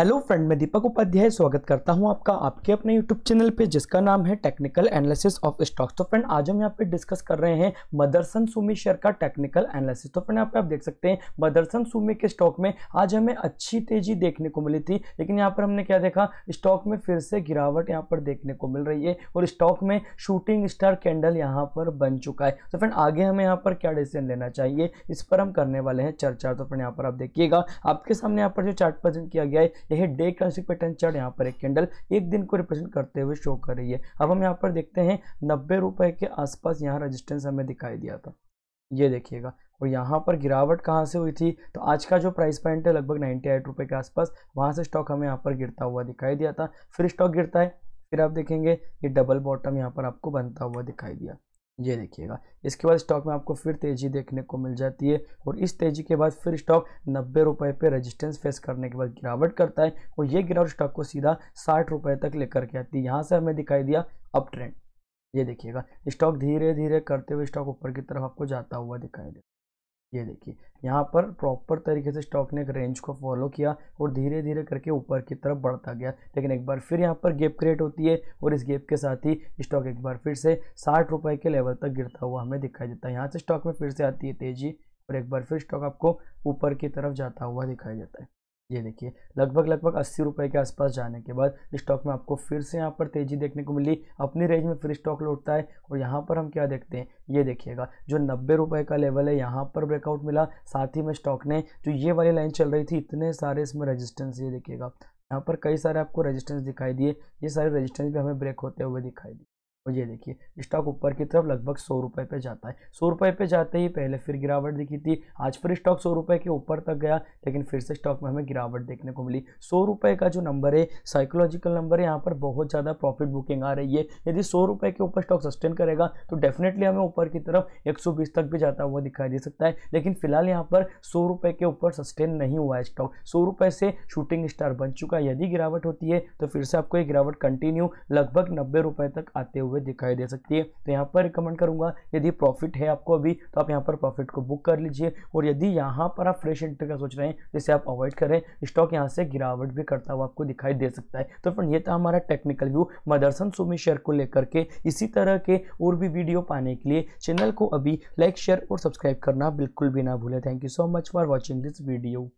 hello friend मैं दीपक उपाध्याय स्वागत करता हूं आपका आपके अपने यूट्यूब चैनल पे जिसका नाम है टेक्निकल एनालिसिस ऑफ स्टॉक्स तो फ्रेंड आज हम यहाँ पे डिस्कस कर रहे हैं मदरसन सुमी शेयर का टेक्निकल एनालिसिस तो फ्रेंड यहाँ पे आप देख सकते हैं मदरसन सुमी के स्टॉक में आज हमें अच्छी तेजी देखने को मिली थी लेकिन यहाँ पर हमने क्या देखा स्टॉक में फिर से गिरावट यहाँ पर देखने को मिल रही है और स्टॉक में शूटिंग स्टार कैंडल यहाँ पर बन चुका है तो फ्रेंड आगे हमें यहाँ पर क्या डिसीजन लेना चाहिए इस पर हम करने वाले हैं चर्चा तो फ्रेंड यहाँ पर आप देखिएगा आपके सामने यहाँ पर जो चार्ट प्रेजेंट किया गया है यह डे का पैटर्न चार्ट यहाँ पर एक कैंडल एक दिन को रिप्रेजेंट करते हुए शो कर रही है अब हम यहाँ पर देखते हैं नब्बे रुपए के आसपास यहाँ रजिस्टेंस हमें दिखाई दिया था ये देखिएगा और यहाँ पर गिरावट कहाँ से हुई थी तो आज का जो प्राइस पॉइंट है लगभग नाइन्टी एट के आसपास वहाँ से स्टॉक हमें यहाँ पर गिरता हुआ दिखाई दिया था फिर स्टॉक गिरता है फिर आप देखेंगे ये डबल बॉटम यहाँ पर आपको बनता हुआ दिखाई दिया ये देखिएगा इसके बाद स्टॉक में आपको फिर तेज़ी देखने को मिल जाती है और इस तेज़ी के बाद फिर स्टॉक नब्बे रुपये पे रेजिस्टेंस फेस करने के बाद गिरावट करता है और ये गिरावट स्टॉक को सीधा साठ रुपये तक लेकर के आती है यहाँ से हमें दिखाई दिया अप ट्रेंड ये देखिएगा स्टॉक धीरे धीरे करते हुए स्टॉक ऊपर की तरफ आपको जाता हुआ दिखाई दे ये देखिए यहाँ पर प्रॉपर तरीके से स्टॉक ने एक रेंज को फॉलो किया और धीरे धीरे करके ऊपर की तरफ बढ़ता गया लेकिन एक बार फिर यहाँ पर गेप क्रिएट होती है और इस गेप के साथ ही स्टॉक एक बार फिर से साठ रुपए के लेवल तक गिरता हुआ हमें दिखाई देता है यहाँ से स्टॉक में फिर से आती है तेजी और एक बार फिर स्टॉक आपको ऊपर की तरफ जाता हुआ दिखाई देता है ये देखिए लगभग लगभग अस्सी रुपये के आसपास जाने के बाद स्टॉक में आपको फिर से यहाँ पर तेज़ी देखने को मिली अपनी रेंज में फिर स्टॉक लौटता है और यहाँ पर हम क्या देखते हैं ये देखिएगा जो नब्बे रुपये का लेवल है यहाँ पर ब्रेकआउट मिला साथ ही में स्टॉक ने जो ये वाली लाइन चल रही थी इतने सारे इसमें रजिस्टेंस ये देखिएगा यहाँ पर कई सारे आपको रजिस्टेंस दिखाई दिए ये सारे रजिस्टेंस भी हमें ब्रेक होते हुए दिखाई दिए और ये देखिए स्टॉक ऊपर की तरफ लगभग सौ रुपये पे जाता है सौ रुपये पे जाते ही पहले फिर गिरावट दिखी थी आज फिर स्टॉक सौ रुपये के ऊपर तक गया लेकिन फिर से स्टॉक में हमें गिरावट देखने को मिली सौ रुपये का जो नंबर है साइकोलॉजिकल नंबर है यहाँ पर बहुत ज़्यादा प्रॉफिट बुकिंग आ रही है यदि सौ रुपये के ऊपर स्टॉक सस्टेन करेगा तो डेफिनेटली हमें ऊपर की तरफ एक तक भी जाता हुआ दिखाई दे सकता है लेकिन फिलहाल यहाँ पर सौ रुपये के ऊपर सस्टेन नहीं हुआ है स्टॉक सौ रुपये से शूटिंग स्टार बन चुका है यदि गिरावट होती है तो फिर से आपको ये गिरावट कंटिन्यू लगभग नब्बे रुपये तक आते हुए हुए दिखाई दे सकती है तो यहाँ पर रिकमेंड करूँगा यदि प्रॉफिट है आपको अभी तो आप यहाँ पर प्रॉफिट को बुक कर लीजिए और यदि यहाँ पर आप फ्रेश एंट्री का सोच रहे हैं जिसे आप अवॉइड करें स्टॉक यहाँ से गिरावट भी करता हुआ आपको दिखाई दे सकता है तो फ्रेंड ये था हमारा technical view Motherson Sumi share को लेकर के इसी तरह के और भी वीडियो पाने के लिए चैनल को अभी लाइक शेयर और सब्सक्राइब करना बिल्कुल भी ना भूलें thank you so much for watching this video